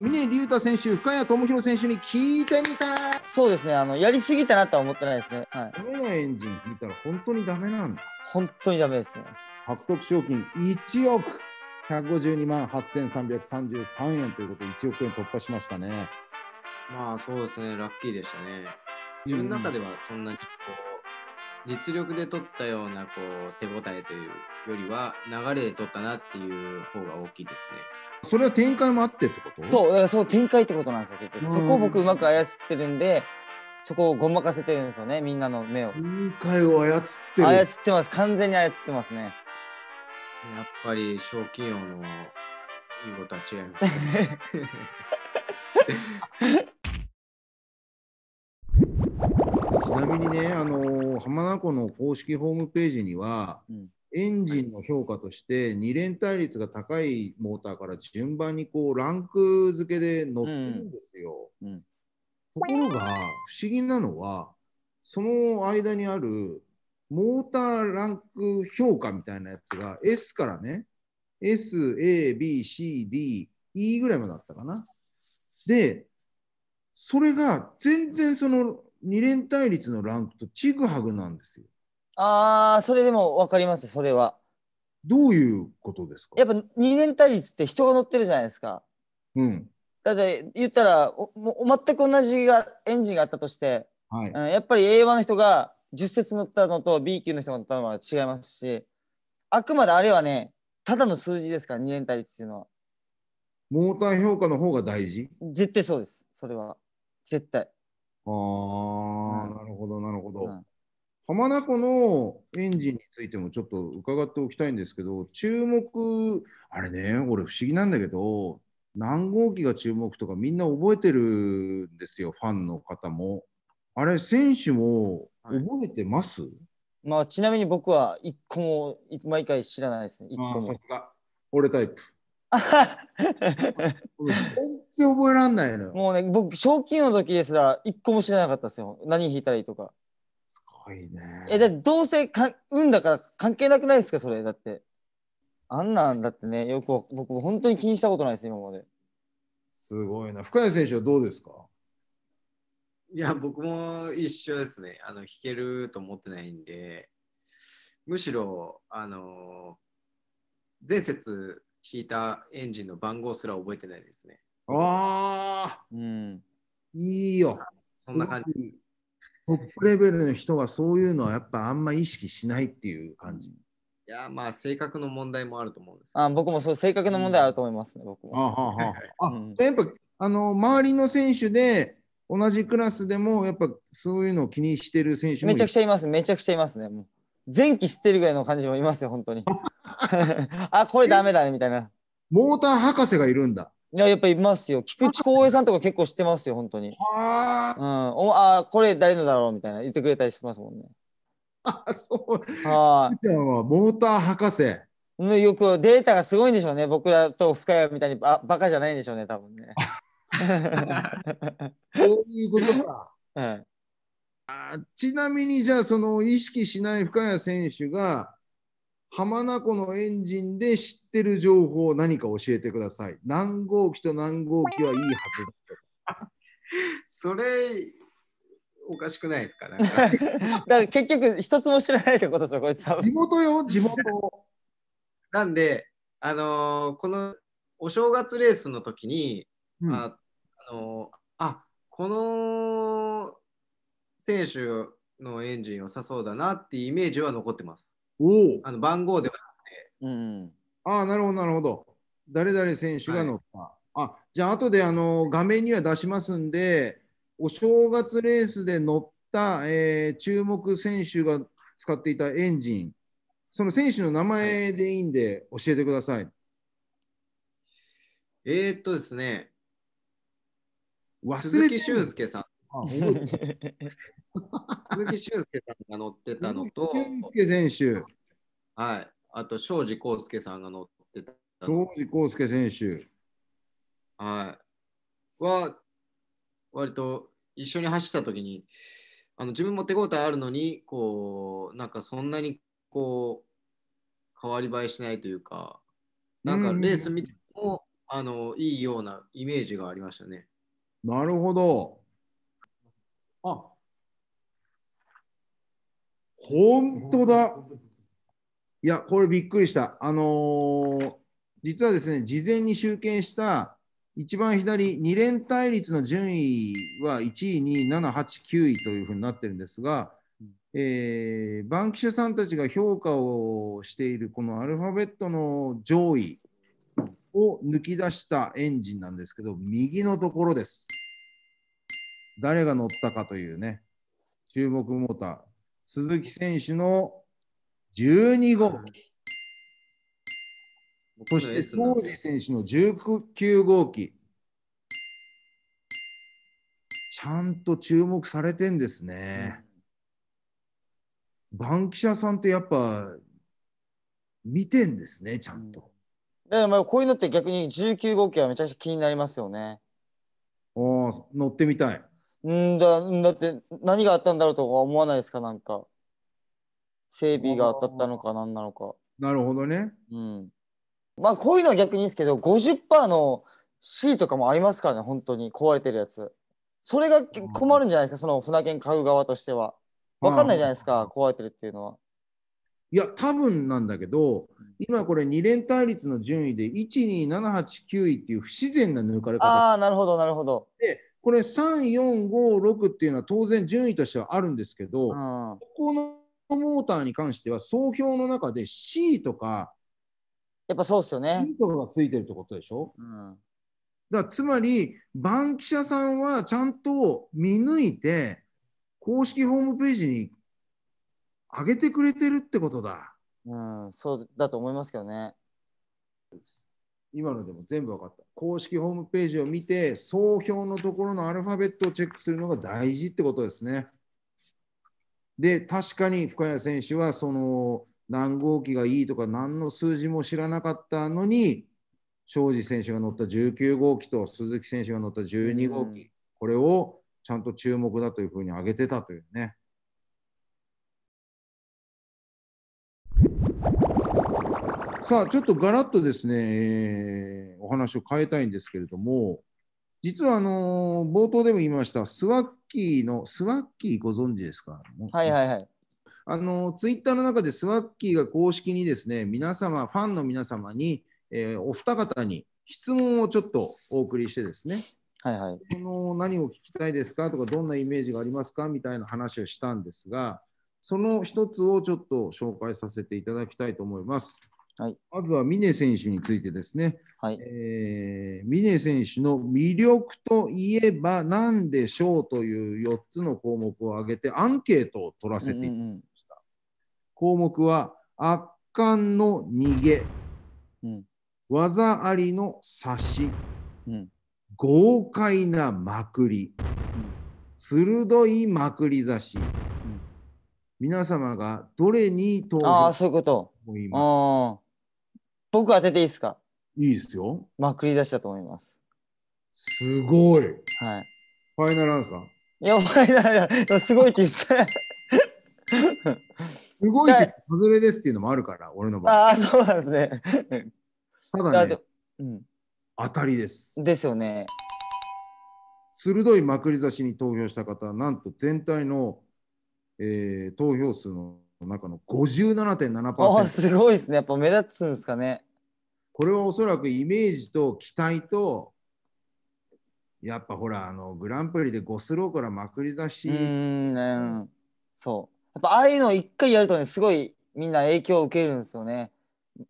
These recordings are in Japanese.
峰竜太選手、深谷智弘選手に聞いてみたい。そうですね、あのやりすぎたなとは思ってないですね。はい。なエンジン聞いたら本当にダメなんだ。本当にダメですね。獲得賞金1億152万8333円ということで1億円突破しましたね。まあそうですね、ラッキーでしたね。自分の中ではそんなにこう、実力で取ったようなこう手応えというよりは流れで取ったなっていう方が大きいですね。それは展開もあってってことそうそう展開ってことなんですよ結局そこを僕うまく操ってるんでそこをごまかせてるんですよねみんなの目を。展開を操ってる操ってます完全に操ってますね。やっぱり賞金王のいいことは違いますね。ちなみにね、あの浜名湖の公式ホームページには、うん、エンジンの評価として2連対率が高いモーターから順番にこうランク付けで載ってるんですよ。うん、ところが不思議なのはその間にあるモーターランク評価みたいなやつが S からね SABCDE ぐらいまであったかな。でそれが全然その二連対立のランクとちぐはぐなんですよ。ああ、それでも分かります、それは。どういうことですかやっぱ二連対立って人が乗ってるじゃないですか。うん。だって言ったらおも全く同じがエンジンがあったとして、はい、うん、やっぱり A1 の人が10節乗ったのと B 級の人が乗ったのは違いますしあくまであれはねただの数字ですから二連対立っていうのは。モーター評価の方が大事絶対そうですそれは絶対。ああ、なるほど、なるほど。うん浜名湖のエンジンについてもちょっと伺っておきたいんですけど、注目、あれね、俺、不思議なんだけど、何号機が注目とか、みんな覚えてるんですよ、ファンの方も。あれ、選手も覚えてます、はい、まあ、ちなみに僕は1個も毎回知らないですね、1個も。さすが、俺タイプ。全然覚えらんないのもうね、僕、賞金の時ですら、一個も知らなかったですよ。何引いたらいいとか。すごいね。え、だってどうせか運だから関係なくないですか、それ。だって。あんなんだってね、よく僕、本当に気にしたことないです、今まで。すごいな。深谷選手はどうですかいや、僕も一緒ですね。あの、弾けると思ってないんで、むしろ、あのー、前節、引いたエンジンの番号すら覚えてないですね。ああ、うん、いいよ。そんな感じ。トップレベルの人がそういうのはやっぱあんま意識しないっていう感じ。いや、まあ性格の問題もあると思うんですあ僕もそう性格の問題あると思いますね、うん、僕も。あははあ、やっぱあの周りの選手で同じクラスでもやっぱそういうのを気にしてる選手もめちゃくちゃいます、めちゃくちゃいますね。も前期知ってるぐらいの感じもいますよ、本当に。あ、これダメだね、みたいな。モーター博士がいるんだ。いや、やっぱいますよ。菊池光栄さんとか結構知ってますよ、本当に。あ。うん。おあ、これ誰のだろうみたいな言ってくれたりしますもんね。あ、そう。はモーター博士。よくデータがすごいんでしょうね。僕らと深谷みたいにばバカじゃないんでしょうね、多分ね。そういうことか。うん。あちなみにじゃあその意識しない深谷選手が浜名湖のエンジンで知ってる情報を何か教えてください。何号機と何号機はいいはずだ それおかしくないですか だから結局一つも知らないってことですよこいつ地元よ地元 なんであのー、このお正月レースの時に、うん、あ、あのー、あこの選手のエンジン良さそうだなっていうイメージは残ってます。おあの番号ではなくて。うん、ああ、なるほど、なるほど。誰々選手が乗った。はい、あじゃあ、後であの画面には出しますんで、お正月レースで乗った、えー、注目選手が使っていたエンジン、その選手の名前でいいんで、教えてください。はい、えー、っとですね、忘れ鈴木俊介さん。あ 鈴木俊介さんが乗ってたのと、俊介選手。はい。あと、庄司康介さんが乗ってた。庄司康介選手。はい。は、割と一緒に走った時に、あの自分も手応えあるのに、こう、なんかそんなにこう、変わり映えしないというか、なんかレース見ても、あのいいようなイメージがありましたね。なるほど。あ本当だ。いや、これびっくりした。あのー、実はですね、事前に集計した一番左、2連対率の順位は1位、2位、7、8、9位というふうになってるんですが、えー、バンキシャさんたちが評価をしているこのアルファベットの上位を抜き出したエンジンなんですけど、右のところです。誰が乗ったかというね、注目モーター。鈴木選手の12号機。そして当司選手の19号機。ちゃんと注目されてんですね。バンキシャさんってやっぱ見てんですね、ちゃんと。だからまあこういうのって逆に19号機はめちゃくちゃ気になりますよね。ああ、乗ってみたい。んだ、だって何があったんだろうとは思わないですか、なんか。整備が当たったのか何なのか。なるほどね。うん。まあこういうのは逆にいいですけど、50%の C とかもありますからね、本当に壊れてるやつ。それが困るんじゃないですか、その船券買う側としては。分かんないじゃないですか、壊れてるっていうのは。いや、多分なんだけど、今これ2連対率の順位で1、2、7、8、9位っていう不自然な抜かれ方。ああ、なるほど、なるほど。で、これ345っていうのは当然順位としてはあるんですけど、ここのモーターに関しては総評の中で C とかやっぱそうすよね。とかがついてるってことでしょ、うん、だつまりバンキシャさんはちゃんと見抜いて公式ホームページに上げてくれてるってことだ。うん、そうだと思いますけどね。今のでも全部分かった。公式ホームページを見て、総評のところのアルファベットをチェックするのが大事ってことですね。で、確かに深谷選手は、その、何号機がいいとか、何の数字も知らなかったのに、庄司選手が乗った19号機と鈴木選手が乗った12号機、これをちゃんと注目だというふうに挙げてたというね。さあ、ちょっとガラッとですね、お話を変えたいんですけれども、実はあの冒頭でも言いました、スワッキーの、スワッキーご存知ですかはいはいはい。あのツイッターの中でスワッキーが公式にですね、皆様、ファンの皆様に、えー、お二方に質問をちょっとお送りしてですね、はいはい、この何を聞きたいですかとか、どんなイメージがありますかみたいな話をしたんですが、その一つをちょっと紹介させていただきたいと思います。はい、まずは峰選手についてですね、はいえー、峰選手の魅力といえば何でしょうという4つの項目を挙げてアンケートを取らせていただきました。うんうん、項目は圧巻の逃げ、うん、技ありの差し、うん、豪快なまくり、うん、鋭いまくり差し、皆様がどれに投票あそういうこと思います僕当てていいですかいいですよ。まくり出しだと思います。すごい。はい。ファイナルアンサー。いや、お前だ、いやすごいって言った。すごいっはてい、外れですっていうのもあるから、俺の場合。ああ、そうなんですね。ただねっうん、当たりです。ですよね。鋭いまくり差しに投票した方なんと全体の、えー投票数のの中の57.7%あすごいですねやっぱ目立つんですかねこれはおそらくイメージと期待とやっぱほらあのグランプリで5スローからまくり出しうんそうやっぱああいうのを一回やるとねすごいみんな影響を受けるんですよね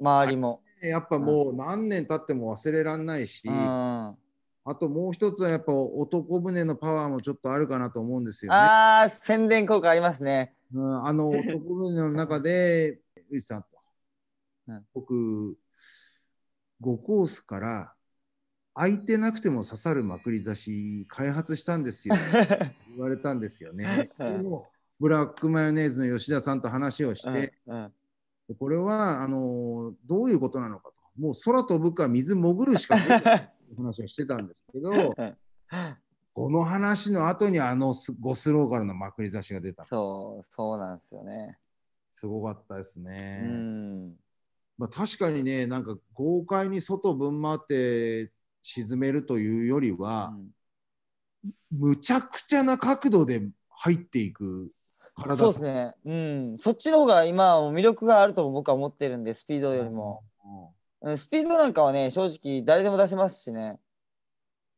周りも、やっぱもう何年経っても忘れらんないし、うんあともう一つはやっぱ男船のパワーもちょっとあるかなと思うんですよね。ああ、宣伝効果ありますね。うん、あの特務の中で、ウイさんと、うん、僕、5コースから空いてなくても刺さるまくり刺し開発したんですよ 言われたんですよね。もブラックマヨネーズの吉田さんと話をして、うんうん、これはあのどういうことなのかともう空飛ぶか水潜るしかないう話をしてたんですけど、この話の後にあのゴスローガルのまくり差しが出たそうそうなんですよねすごかったですねうんまあ、確かにねなんか豪快に外ぶん回って沈めるというよりは、うん、むちゃくちゃな角度で入っていく体そうですね、うん、そっちの方が今魅力があると僕は思ってるんでスピードよりも、うん、うん、スピードなんかはね正直誰でも出せますしね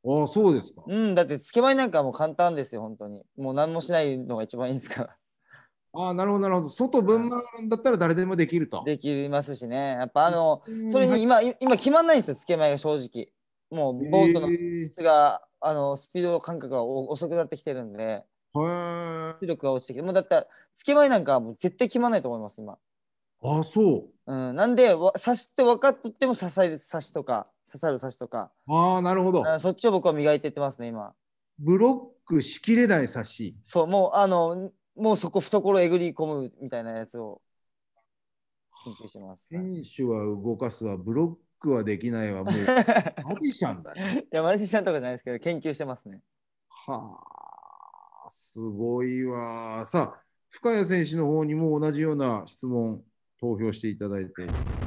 ああ、そうですか。うん、だって、つけまいなんかもう簡単ですよ、本当に。もう何もしないのが一番いいですから。ああ、なるほど、なるほど。外分んだったら誰でもできると。できますしね。やっぱ、あの、それに今、はい、今決まんないんですよ、つけまいが正直。もう、ボートの質が、あの、スピード感覚が遅くなってきてるんで。視力が落ちてきて、もうだったら、つけまいなんかもう絶対決まんないと思います、今。ああ、そう。うん、なんで、わ刺しって分かっとっても支える刺しとか。刺さる刺しとか。ああ、なるほど。そっちを僕は磨いていってますね、今。ブロックしきれない刺し。そう、もう、あの、もうそこ懐えぐり込むみたいなやつを研究してます。選手は動かすは、ブロックはできないは、もう、マジシャンだね。いや、マジシャンとかじゃないですけど、研究してますね。はあ、すごいわ。さあ、深谷選手の方にも同じような質問、投票していただいて。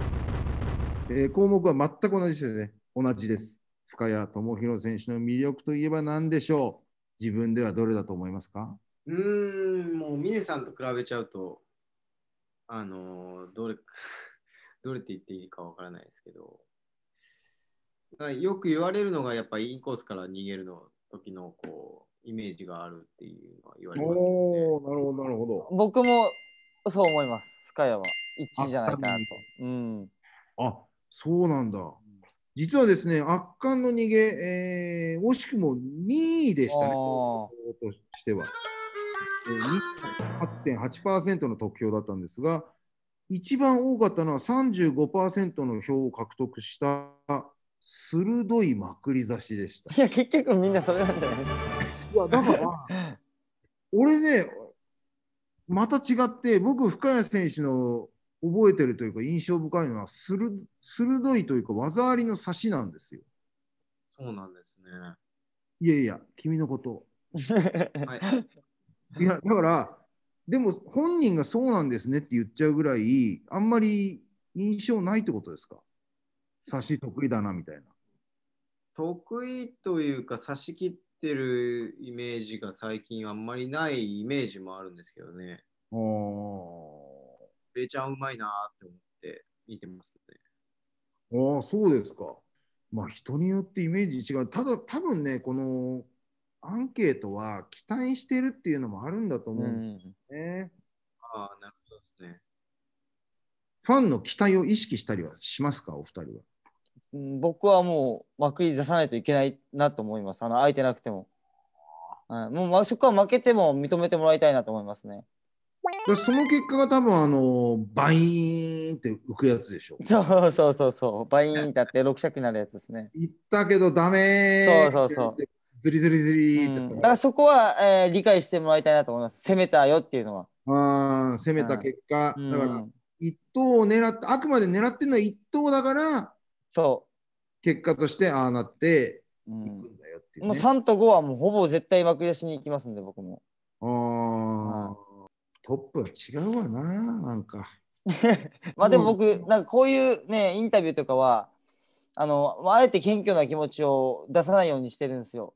えー、項目は全く同じですね。同じです。深谷智弘選手の魅力といえば何でしょう自分ではどれだと思いますかうーん、もう峰さんと比べちゃうと、あのー、どれ、どれって言っていいかわからないですけど、よく言われるのが、やっぱりインコースから逃げるの時のこうイメージがあるっていうのは言われますけど、ね、おなるほど、なるほど。僕もそう思います、深谷は。1じゃないかなと。うん、あそうなんだ。実はですね、圧巻の逃げ、えー、惜しくも2位でしたね、としては。えー、8.8%の得票だったんですが、一番多かったのは35%の票を獲得した鋭いまくり差しでした。いや、結局みんなそれなんじゃないいや、だから、俺ね、また違って、僕、深谷選手の覚えてるというか印象深いのは鋭いというか技ありの差しなんですよ。そうなんですね。いやいや、君のこと。い、いやだからでも本人がそうなんですねって言っちゃうぐらいあんまり印象ないってことですか差し得意だなみたいな。得意というか差し切ってるイメージが最近あんまりないイメージもあるんですけどね。ああ。べちゃんうまいなって思って見てますね。ああ、そうですか。まあ人によってイメージ違う。ただ、多分ね、このアンケートは期待してるっていうのもあるんだと思うんですね。うん、ああ、なるほどですね。ファンの期待を意識したりはしますか、お二人は。うん、僕はもう幕に出さないといけないなと思います。あの空いてなくても。うん、もうそこは負けても認めてもらいたいなと思いますね。その結果が多分あのバイーンって浮くやつでしょそうそうそうそうバイーンってあって6尺になるやつですねいったけどダメそうそうそうずりずりずりって、うん、だからそこは、えー、理解してもらいたいなと思います攻めたよっていうのはあ攻めた結果、うん、だから一等を狙ってあくまで狙ってるのは一等だからそう結果としてああなっていくんだよっていう、ね、うん、もう3と5はもうほぼ絶対幕く出しに行きますんで僕もああ、トップは違うわな、なんか。まあでも僕、なんかこういうね、インタビューとかは、あの、あえて謙虚な気持ちを出さないようにしてるんですよ。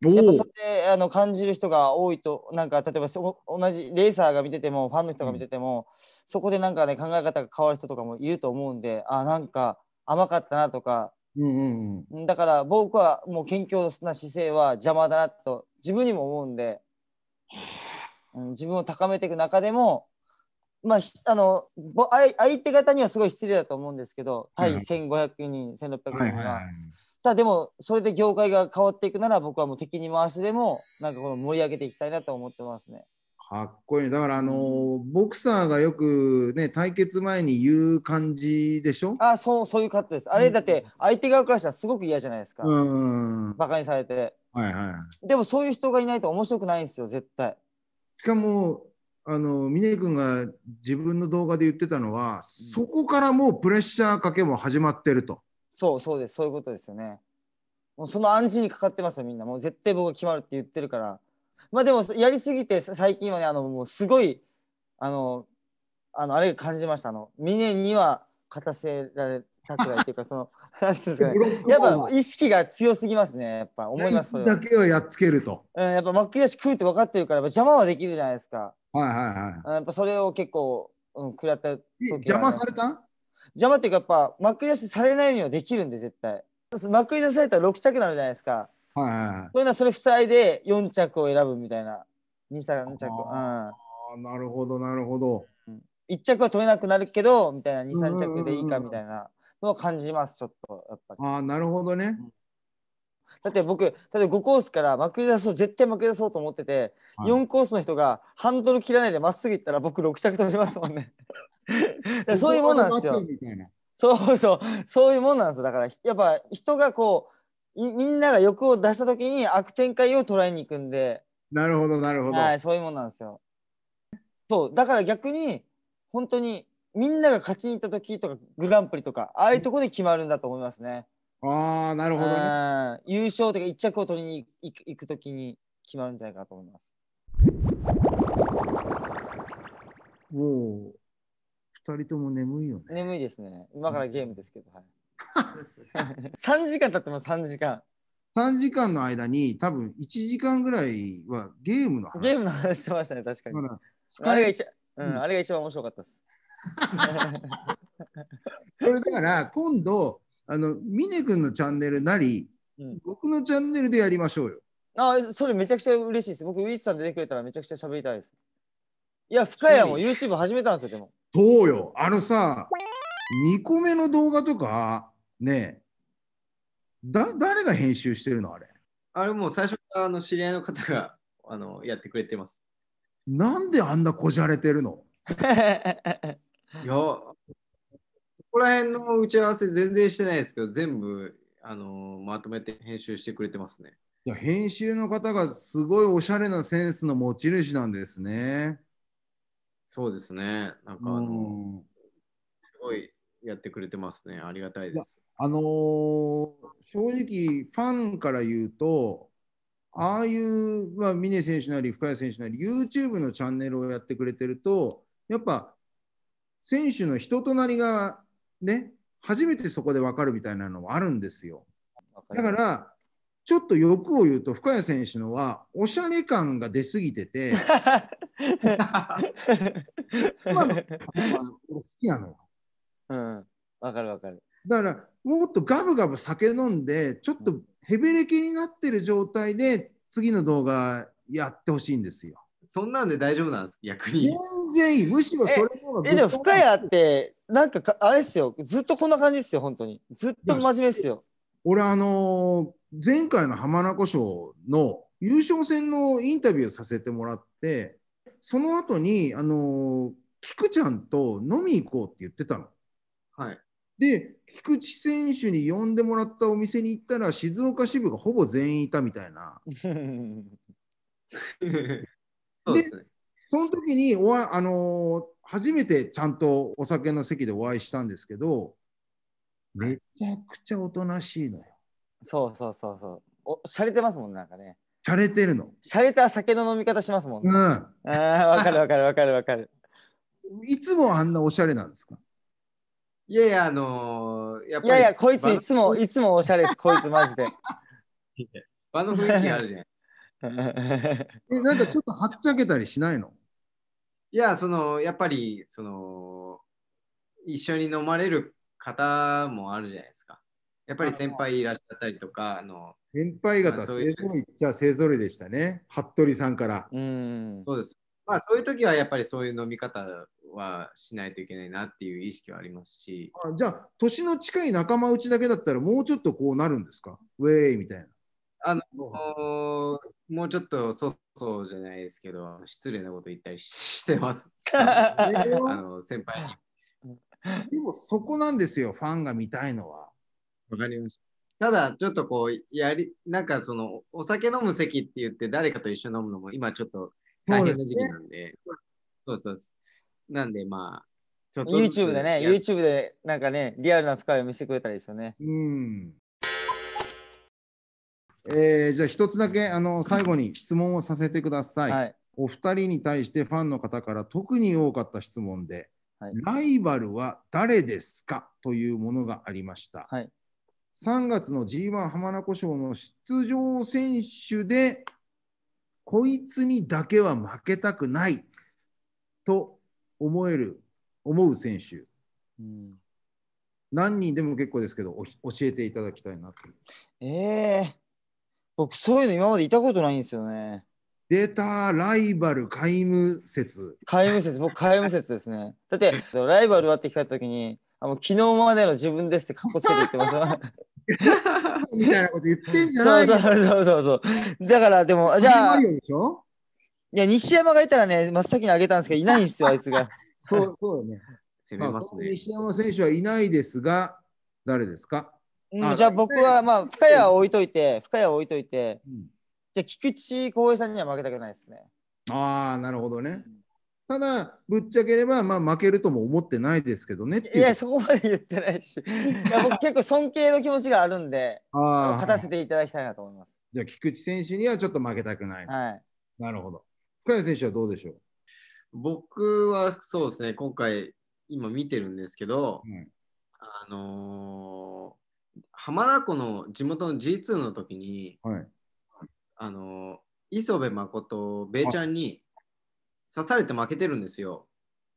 やっぱそれあの感じる人が多いと、なんか例えばそ同じレーサーが見てても、ファンの人が見てても、うん、そこでなんかね、考え方が変わる人とかもいると思うんで、あ、なんか甘かったなとか、うんうんうん、だから僕はもう謙虚な姿勢は邪魔だなと自分にも思うんで。自分を高めていく中でも、まあ、あの相手方にはすごい失礼だと思うんですけど対1500人、うん、1600人が、はいはいはい、ただでもそれで業界が変わっていくなら僕はもう敵に回しでもなんかこの盛り上げていきたいなと思ってますね。かっこいいだからあのボクサーがよくね対決前に言う感じでしょあそうそういう方ですあれだって相手側からしたらすごく嫌じゃないですかうんバカにされて、はいはい、でもそういう人がいないと面白くないんですよ絶対しかも、あの峰君が自分の動画で言ってたのは、うん、そこからもうプレッシャーかけも始まってると。そうそうです、そういうことですよね。もうその暗示にかかってますよ、みんな。もう絶対僕が決まるって言ってるから。まあでも、やりすぎて最近はね、あのもうすごい、あの、あのあれ感じました。あの峰には勝たせられたくないっていうか、その なんですかね、やっぱ意識が強すぎますね、やっぱ思いますだけをやっつけると。うん、やっぱ巻き出し食うって分かってるから、邪魔はできるじゃないですか。はいはいはい。やっぱそれを結構、うん、食らった時、ね、邪魔された邪魔っていうか、やっぱ巻き出しされないようにはできるんで、絶対。巻き出されたら6着になるじゃないですか。はいはいはい。それなそれ塞いで4着を選ぶみたいな。2、3着。あ、うん、なるほど、なるほど。1着は取れなくなるけど、みたいな、2、3着でいいかみたいな。のを感じます、ちょっと。やっぱりああ、なるほどね。だって僕、だって5コースからまくり出そう、絶対まくり出そうと思ってて、4コースの人がハンドル切らないでまっすぐ行ったら僕6着飛びますもんね。そういうもんなんですよ。そうそう、そういうもんなんですよ。だから、やっぱ人がこう、みんなが欲を出した時に悪展開を捉えに行くんで。なるほど、なるほど。はい、そういうもんなんですよ。そう、だから逆に、本当にみんなが勝ちに行った時とかグランプリとかああいうところで決まるんだと思いますね。ああなるほど、ね、優勝というか1着を取りに行く時に決まるんじゃないかと思います。おう2人とも眠いよね。眠いですね。今からゲームですけど。はい3 時間経っても3時間3時間の間に多分1時間ぐらいはゲームの話ゲームの話してましたね確かに、スカイ、うん、あれが一番面白かったですこ れだから今度あの峰君のチャンネルなり、うん、僕のチャンネルでやりましょうよ。ああそれめちゃくちゃ嬉しいです。僕ウィッツさん出てくれたらめちゃくちゃ喋りたいです。いや深谷も YouTube 始めたんですよでも。そうよあのさ2個目の動画とかねだ誰が編集してるのあれあれもう最初からあの知り合いの方があのやってくれてます。なんであんなこじゃれてるの いや、そこら辺の打ち合わせ全然してないですけど、全部あのまとめて編集してくれてますね。いや編集の方がすごいおしゃれなセンスの持ち主なんですね。そうですね。なんかあの、すごいやってくれてますね。ありがたいです。あのー、正直、ファンから言うと、ああいう、まあ、峰選手なり、深谷選手なり、YouTube のチャンネルをやってくれてると、やっぱ選手の人となりがね、初めてそこで分かるみたいなのはあるんですよ。だから、ちょっと欲を言うと、深谷選手のは、おしゃれ感が出すぎてて、今 の好きなのよ。うん、分かる分かる。だから、もっとガブガブ酒飲んで、ちょっとへべれけになってる状態で、次の動画やってほしいんですよ。そんなんで大丈夫なんです逆に。全然いい。むしろそれの方がえ、でも深谷って、なんかあれっすよ。ずっとこんな感じっすよ、本当に。ずっと真面目っすよ。俺、あのー、前回の浜名湖賞の優勝戦のインタビューさせてもらって、その後に、あのー、菊ちゃんと飲み行こうって言ってたの。はい。で、菊池選手に呼んでもらったお店に行ったら、静岡支部がほぼ全員いたみたいな。そうですね。その時におあの初めてちゃんとお酒の席でお会いしたんですけど、めちゃくちゃおとなしいのよ。そうそうそうそう。おしゃれてますもんなんかね。しゃれてるの。しゃれた酒の飲み方しますもん、ね。うん。ああ、わかるわかるわかるわかる。いつもあんなおしゃれなんですかいやいや、あのー、やっぱり。いやいや、こいついつも、いつもおしゃれです、こいつマジで。場の雰囲気あるじゃん。えなんかちょっとはっちゃけたりしないのいや、その、やっぱり、その、一緒に飲まれる方もあるじゃないですか。やっぱり先輩いらっしゃったりとか、あの先輩方、勢ぞろいじゃ勢ぞれでしたね、服部さんから。うんそうです。まあ、そういう時はやっぱりそういう飲み方はしないといけないなっていう意識はありますし。あじゃあ、年の近い仲間内だけだったら、もうちょっとこうなるんですかウェイみたいな。あのもうちょっとそうそうじゃないですけど、失礼なこと言ったりしてます。あの先輩に。でもそこなんですよ、ファンが見たいのは。わかりました。ただ、ちょっとこう、やり、なんかその、お酒飲む席って言って、誰かと一緒に飲むのも今ちょっと大変な時期なんで、そうそう、なんでまあ、YouTube でね、YouTube でなんかね、リアルな深いを見せてくれたりですよね。うん。えー、じゃあ一つだけあの最後に質問をさせてください。はい、お二人に対してファンの方から特に多かった質問で、はい、ライバルは誰ですかというものがありました。はい、3月の G1 浜名湖賞の出場選手でこいつにだけは負けたくないと思える思う選手、うん、何人でも結構ですけど教えていただきたいなと。えー、僕、そういうの今までいたことないんですよね。出たライバル皆無説。皆無説、僕、皆無説ですね。だって、ライバルはって聞かれたときに、あの昨日までの自分ですってかっこつけて言ってます。みたいなこと言ってんじゃないそうそうそうそう。だから、でも、じゃあ。いや、西山がいたらね、真っ先にあげたんですけど、いないんですよ、あいつが。そうそうだね。攻めますね。西山選手はいないですが、誰ですかうん、じゃあ僕は、まあ、深谷は置いといて、深谷は置いといて、うん、じゃあ菊池浩平さんには負けたくないですね。ああ、なるほどね。ただ、ぶっちゃければ、まあ、負けるとも思ってないですけどねいや、そこまで言ってないし、いや僕、結構尊敬の気持ちがあるんで、あ勝たせていただきたいなと思います。じゃあ、菊池選手にはちょっと負けたくない。はい、なるほど。深谷選手はどうでしょう僕はそうですね、今回、今見てるんですけど、うん、あのー浜名湖の地元の G2 の時に、はい、あの磯部誠べいちゃんに刺されて負けてるんですよ。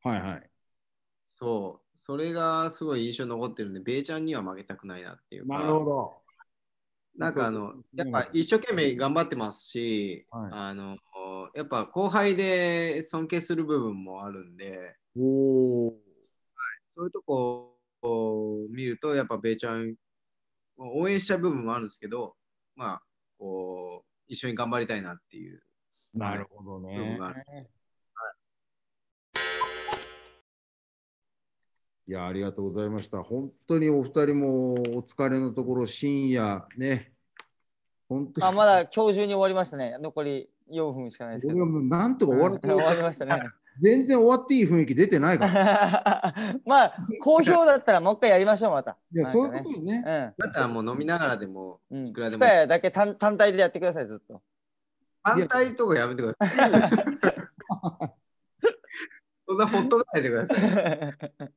はいはい。そう、それがすごい印象に残ってるんで、べいちゃんには負けたくないなっていうなるほど。なんかあの、やっぱ一生懸命頑張ってますし、はい、あのやっぱ後輩で尊敬する部分もあるんで、おはい、そういうとこを見ると、やっぱべいちゃん応援した部分もあるんですけど、まあ、こう、一緒に頑張りたいなっていう。なるほどね。はい、いや、ありがとうございました。本当にお二人もお疲れのところ、深夜ね、本当あまだ今日中に終わりましたね。残り4分しかないですけど。なんとか終わ,、終わりましたね。全然終わっていい雰囲気出てないから。まあ、好評だったらもう一回やりましょう、また。いや、ね、そういうことね。うん、だったらもう飲みながらでも、うん、いくらでも。だけ単単体でやってください、ずっと。単体とかやめてください。そんなほっとかないでください。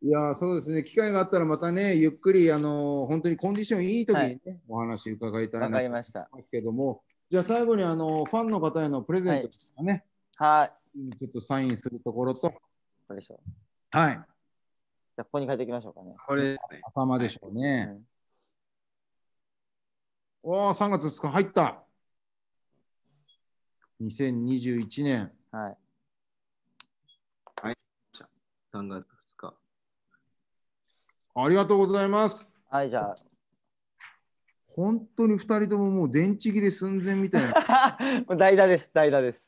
いやそうですね、機会があったらまたね、ゆっくり、あのー、本当にコンディションいい時にね、はい、お話伺いたいなと思いますけども、じゃあ最後に、あのー、ファンの方へのプレゼントですかね。はい、はいちょっとサインするところと、これでしょう。はい。じゃあここに書いていきましょうかね。これですね。頭でしょうね。はい、おお、3月2日入った。2021年。はい。はい。3月2日。ありがとうございます。はい、じゃあ。本当に2人とももう電池切れ寸前みたいな。もう代打です、代打です。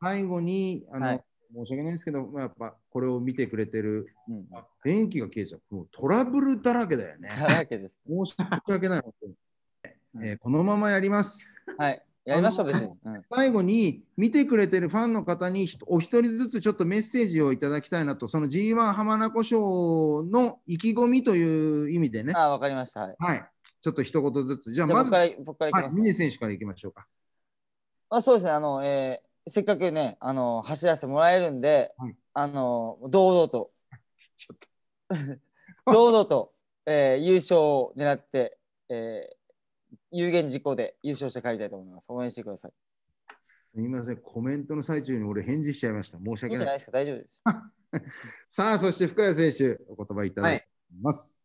最後にあの、はい、申し訳ないですけど、まあ、やっぱこれを見てくれてる、うん、電気が消えちゃうもうトラブルだらけだよね。だらけです。申し訳ない。えー、このままやります。はい。やりましょう、別に。うん、最後に、見てくれてるファンの方に、お一人ずつちょっとメッセージをいただきたいなと、その G1 浜名湖賞の意気込みという意味でね。あ、わかりました。はい、はい。ちょっと一言ずつ。じゃあ、まず、はい、峰選手からいきましょうか。まあ、そうですね、あの、えーせっかくね、あの走らせてもらえるんで、はい、あの堂々と 堂々と、えー、優勝を狙って、えー、有言実行で優勝して帰りたいと思います。応援してください。すみません、コメントの最中に俺返事しちゃいました。申し訳ない。いですか大丈夫です。さあ、そして深谷選手、お言葉いただきます、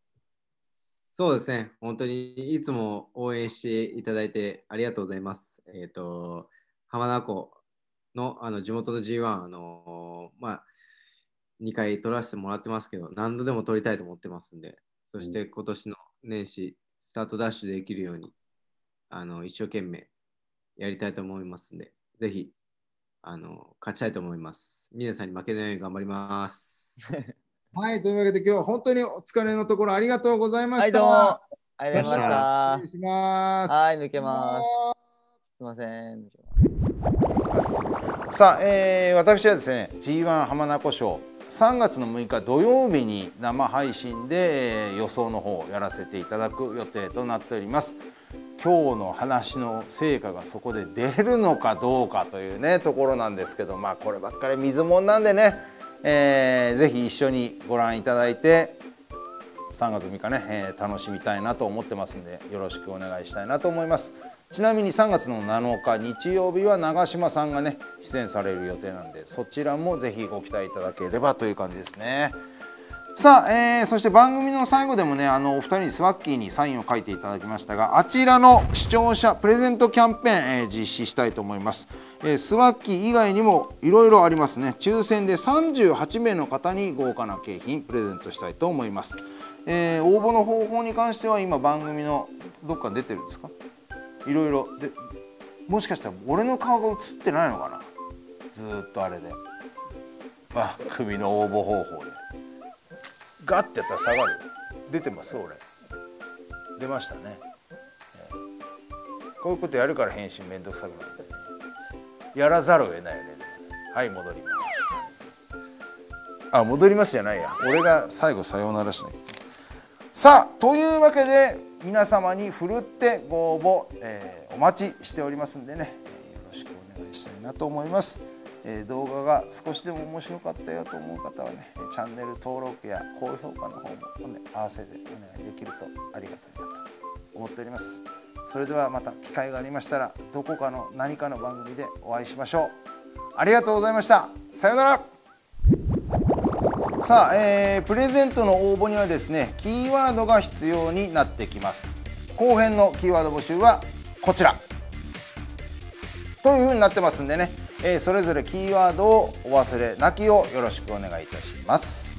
はい、そうですね、本当にいつも応援していただいてありがとうございます。えっ、ー、と、浜名湖のあの地元の G1、あのまあ、2回取らせてもらってますけど、何度でも取りたいと思ってますんで、そして今年の年始、スタートダッシュできるように、あの一生懸命やりたいと思いますんで、ぜひ、あの勝ちたいと思います。皆さんに負けないように頑張ります。はい、というわけで今日は本当にお疲れのところありがとうございました。はい、ありがとうございました。失礼します。はい、抜けます。すいません。さあ、えー、私はですね G1 浜名湖賞3月の6日土曜日に生配信で、え予想の方をやらせていただく予定となっております今日の話の成果がそこで出るのかどうかというねところなんですけどまあこればっかり水もんなんでね、えー、ぜひ一緒にご覧いただいて3月3日ね、えー、楽しみたいなと思ってますんでよろしくお願いしたいなと思います。ちなみに3月の7日日曜日は長嶋さんがね出演される予定なんでそちらもぜひご期待いただければという感じですねさあ、えー、そして番組の最後でもねあのお二人にスワッキーにサインを書いていただきましたがあちらの視聴者プレゼントキャンペーン、えー、実施したいと思います、えー、スワッキー以外にもいろいろありますね抽選で38名の方に豪華な景品プレゼントしたいと思います、え応募の方法に関しては今番組のどっか出てるんですかいろいろでもしかしたら俺の顔が映ってないのかなずっとあれで番組の応募方法でガッてやったら下がる出てます俺出ましたね、こういうことやるから返信めんどくさくなるやらざるを得ないよねはい戻りますあ戻りますじゃないや俺が最後さようならしなきゃいさあというわけで皆様にふるってご応募、えー、お待ちしておりますんでねよろしくお願いしたいなと思います、えー、動画が少しでも面白かったよと思う方はねチャンネル登録や高評価の方も、ね、合わせてお願いできるとありがたいなと思っておりますそれではまた機会がありましたらどこかの何かの番組でお会いしましょうありがとうございましたさようならさあ、えー、プレゼントの応募にはですねキーワードが必要になってきます後編のキーワード募集はこちらというふうになってますんでね、えー、それぞれキーワードをお忘れなきをよろしくお願いいたします